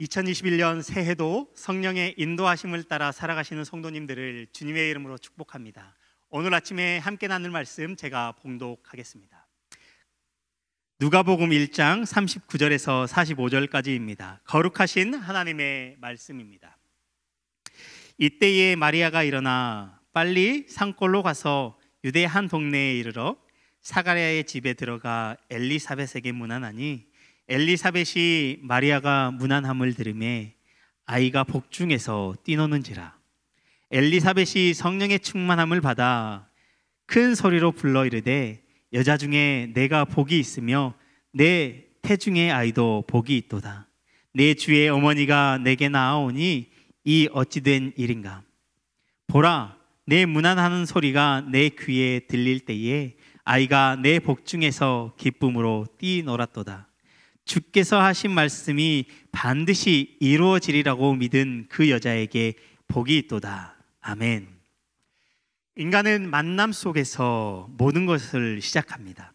2021년 새해도 성령의 인도하심을 따라 살아가시는 성도님들을 주님의 이름으로 축복합니다. 오늘 아침에 함께 나눌 말씀 제가 봉독하겠습니다. 누가복음 1장 39절에서 45절까지입니다. 거룩하신 하나님의 말씀입니다. 이때에 마리아가 일어나 빨리 산골로 가서 유대 한 동네에 이르러 사가랴의 집에 들어가 엘리사벳에게 문안하니 엘리사벳이 마리아가 무난함을 들음에 아이가 복중에서 뛰노는지라 엘리사벳이 성령의 충만함을 받아 큰 소리로 불러 이르되 여자 중에 내가 복이 있으며 내 태중의 아이도 복이 있도다 내 주의 어머니가 내게 나아오니 이 어찌된 일인가 보라 내 무난하는 소리가 내 귀에 들릴 때에 아이가 내 복중에서 기쁨으로 뛰놀았도다 주께서 하신 말씀이 반드시 이루어지리라고 믿은 그 여자에게 복이 있도다. 아멘. 인간은 만남 속에서 모든 것을 시작합니다.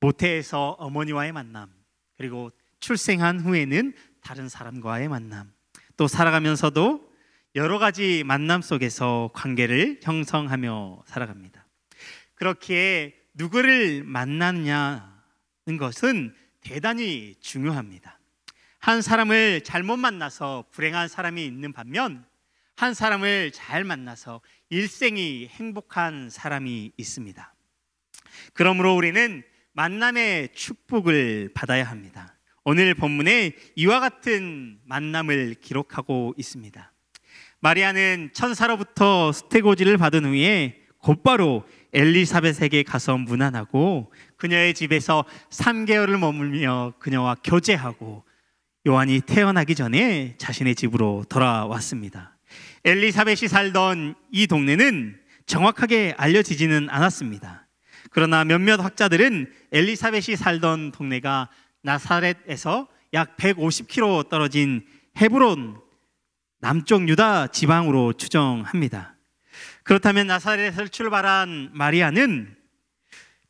모태에서 어머니와의 만남, 그리고 출생한 후에는 다른 사람과의 만남, 또 살아가면서도 여러 가지 만남 속에서 관계를 형성하며 살아갑니다. 그렇기에 누구를 만나느냐는 것은 대단히 중요합니다. 한 사람을 잘못 만나서 불행한 사람이 있는 반면 한 사람을 잘 만나서 일생이 행복한 사람이 있습니다. 그러므로 우리는 만남의 축복을 받아야 합니다. 오늘 본문에 이와 같은 만남을 기록하고 있습니다. 마리아는 천사로부터 스테고지를 받은 후에 곧바로 엘리사벳에게 가서 문안하고 그녀의 집에서 3개월을 머물며 그녀와 교제하고 요한이 태어나기 전에 자신의 집으로 돌아왔습니다. 엘리사벳이 살던 이 동네는 정확하게 알려지지는 않았습니다. 그러나 몇몇 학자들은 엘리사벳이 살던 동네가 나사렛에서 약 150km 떨어진 헤브론 남쪽 유다 지방으로 추정합니다. 그렇다면 나사렛을 출발한 마리아는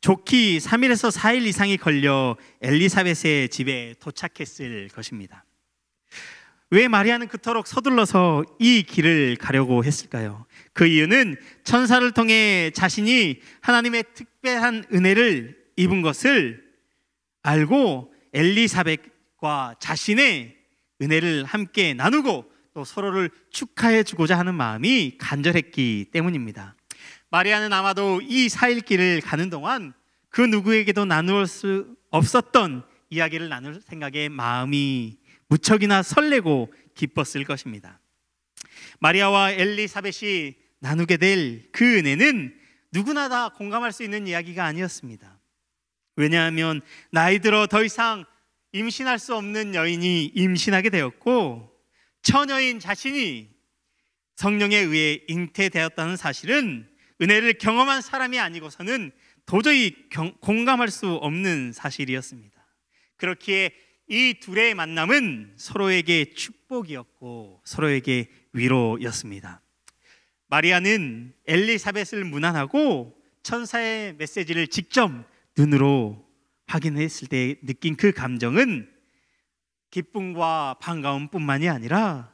좋기 3일에서 4일 이상이 걸려 엘리사벳의 집에 도착했을 것입니다. 왜 마리아는 그토록 서둘러서 이 길을 가려고 했을까요? 그 이유는 천사를 통해 자신이 하나님의 특별한 은혜를 입은 것을 알고 엘리사벳과 자신의 은혜를 함께 나누고 또 서로를 축하해 주고자 하는 마음이 간절했기 때문입니다. 마리아는 아마도 이 4일길을 가는 동안 그 누구에게도 나누을 수 없었던 이야기를 나눌 생각에 마음이 무척이나 설레고 기뻤을 것입니다. 마리아와 엘리사벳이 나누게 될 그 은혜는 누구나 다 공감할 수 있는 이야기가 아니었습니다. 왜냐하면 나이 들어 더 이상 임신할 수 없는 여인이 임신하게 되었고 처녀인 자신이 성령에 의해 잉태되었다는 사실은 은혜를 경험한 사람이 아니고서는 도저히 경, 공감할 수 없는 사실이었습니다. 그렇기에 이 둘의 만남은 서로에게 축복이었고 서로에게 위로였습니다. 마리아는 엘리사벳을 무난하고 천사의 메시지를 직접 눈으로 확인했을 때 느낀 그 감정은 기쁨과 반가움뿐만이 아니라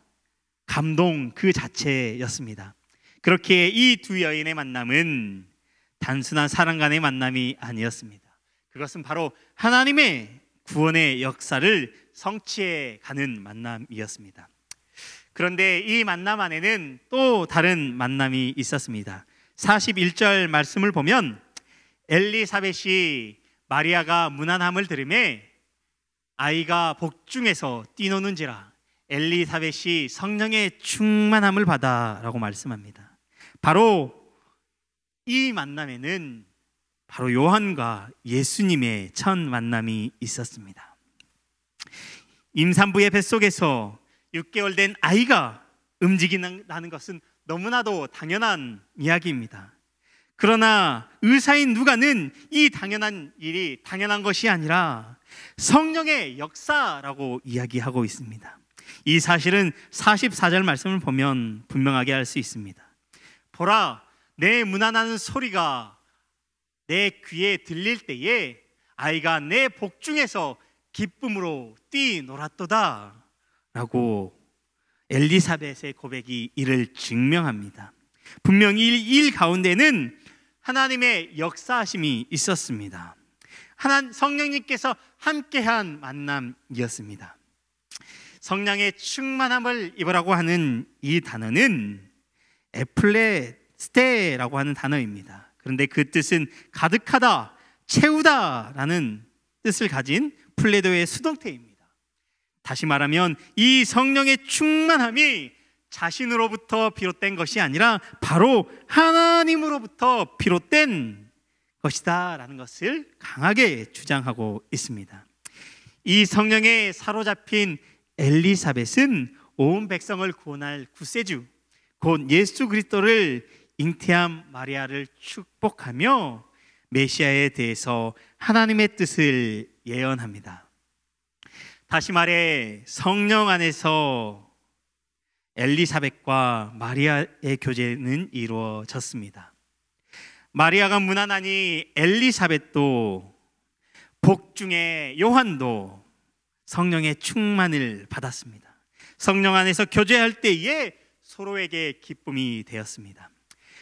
감동 그 자체였습니다. 그렇게 이 두 여인의 만남은 단순한 사랑 간의 만남이 아니었습니다. 그것은 바로 하나님의 구원의 역사를 성취해 가는 만남이었습니다. 그런데 이 만남 안에는 또 다른 만남이 있었습니다. 41절 말씀을 보면 엘리사벳이 마리아가 무난함을 들음에 아이가 복중에서 뛰노는지라 엘리사벳이 성령의 충만함을 받아라고 말씀합니다. 바로 이 만남에는 바로 요한과 예수님의 첫 만남이 있었습니다. 임산부의 뱃속에서 6개월 된 아이가 움직인다는 것은 너무나도 당연한 이야기입니다. 그러나 의사인 누가는 이 당연한 일이 당연한 것이 아니라 성령의 역사라고 이야기하고 있습니다. 이 사실은 44절 말씀을 보면 분명하게 알 수 있습니다. 보라, 내무난하 소리가 내 귀에 들릴 때에 아이가 내 복중에서 기쁨으로 뛰놀았도다. 라고 엘리사벳의 고백이 이를 증명합니다. 분명히 일 가운데는 하나님의 역사심이 하 있었습니다. 하나 성령님께서 함께한 만남이었습니다. 성량의 충만함을 입으라고 하는 이 단어는 에플레스테라고 하는 단어입니다. 그런데 그 뜻은 가득하다, 채우다라는 뜻을 가진 플레도의 수동태입니다. 다시 말하면 이 성령의 충만함이 자신으로부터 비롯된 것이 아니라 바로 하나님으로부터 비롯된 것이다라는 것을 강하게 주장하고 있습니다. 이 성령에 사로잡힌 엘리사벳은 온 백성을 구원할 구세주 곧 예수 그리스도를 잉태함 마리아를 축복하며 메시아에 대해서 하나님의 뜻을 예언합니다. 다시 말해 성령 안에서 엘리사벳과 마리아의 교제는 이루어졌습니다. 마리아가 무난하니 엘리사벳도 복중의 요한도 성령의 충만을 받았습니다. 성령 안에서 교제할 때에 서로에게 기쁨이 되었습니다.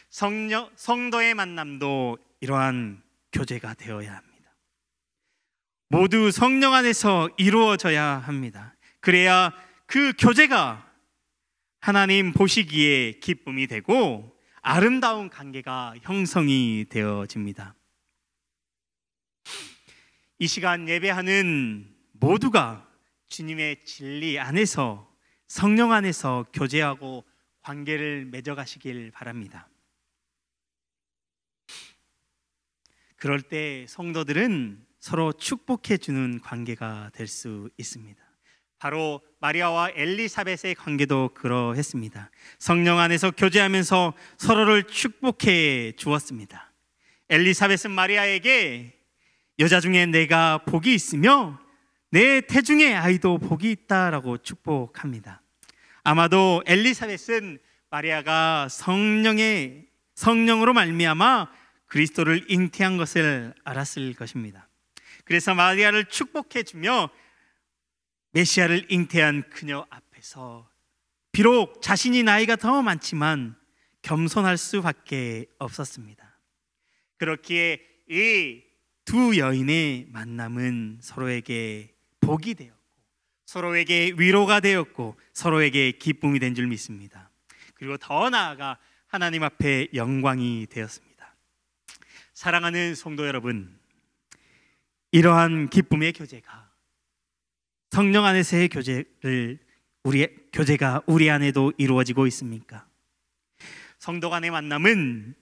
성령, 성도의 만남도 이러한 교제가 되어야 합니다. 모두 성령 안에서 이루어져야 합니다. 그래야 그 교제가 하나님 보시기에 기쁨이 되고 아름다운 관계가 형성이 되어집니다. 이 시간 예배하는 모두가 주님의 진리 안에서 성령 안에서 교제하고 관계를 맺어가시길 바랍니다. 그럴 때 성도들은 서로 축복해 주는 관계가 될 수 있습니다. 바로 마리아와 엘리사벳의 관계도 그러했습니다. 성령 안에서 교제하면서 서로를 축복해 주었습니다. 엘리사벳은 마리아에게 여자 중에 내가 복이 있으며 내 태중의 아이도 복이 있다라고 축복합니다. 아마도 엘리사벳은 마리아가 성령의 성령으로 말미암아 그리스도를 잉태한 것을 알았을 것입니다. 그래서 마리아를 축복해 주며 메시아를 잉태한 그녀 앞에서 비록 자신이 나이가 더 많지만 겸손할 수밖에 없었습니다. 그렇기에 이두 여인의 만남은 서로에게 복이 되었고 서로에게 위로가 되었고 서로에게 기쁨이 된 줄 믿습니다. 그리고 더 나아가 하나님 앞에 영광이 되었습니다. 사랑하는 성도 여러분, 이러한 기쁨의 교제가 성령 안에서의 교제를 우리 교제가 우리 안에도 이루어지고 있습니까? 성도 간의 만남은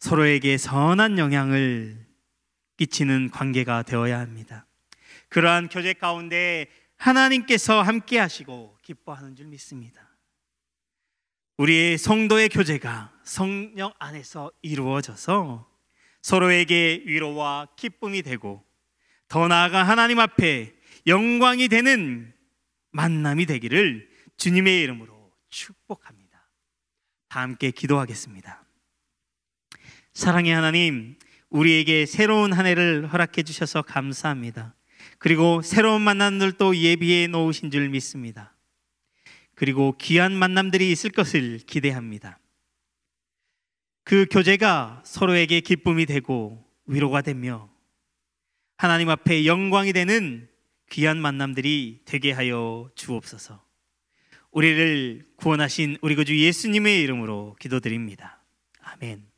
서로에게 선한 영향을 끼치는 관계가 되어야 합니다. 그러한 교제 가운데 하나님께서 함께 하시고 기뻐하는 줄 믿습니다. 우리의 성도의 교제가 성령 안에서 이루어져서 서로에게 위로와 기쁨이 되고 더 나아가 하나님 앞에 영광이 되는 만남이 되기를 주님의 이름으로 축복합니다. 다 함께 기도하겠습니다. 사랑의 하나님, 우리에게 새로운 한 해를 허락해 주셔서 감사합니다. 그리고 새로운 만남들도 예비해 놓으신 줄 믿습니다. 그리고 귀한 만남들이 있을 것을 기대합니다. 그 교제가 서로에게 기쁨이 되고 위로가 되며 하나님 앞에 영광이 되는 귀한 만남들이 되게 하여 주옵소서. 우리를 구원하신 우리 구주 예수님의 이름으로 기도드립니다. 아멘.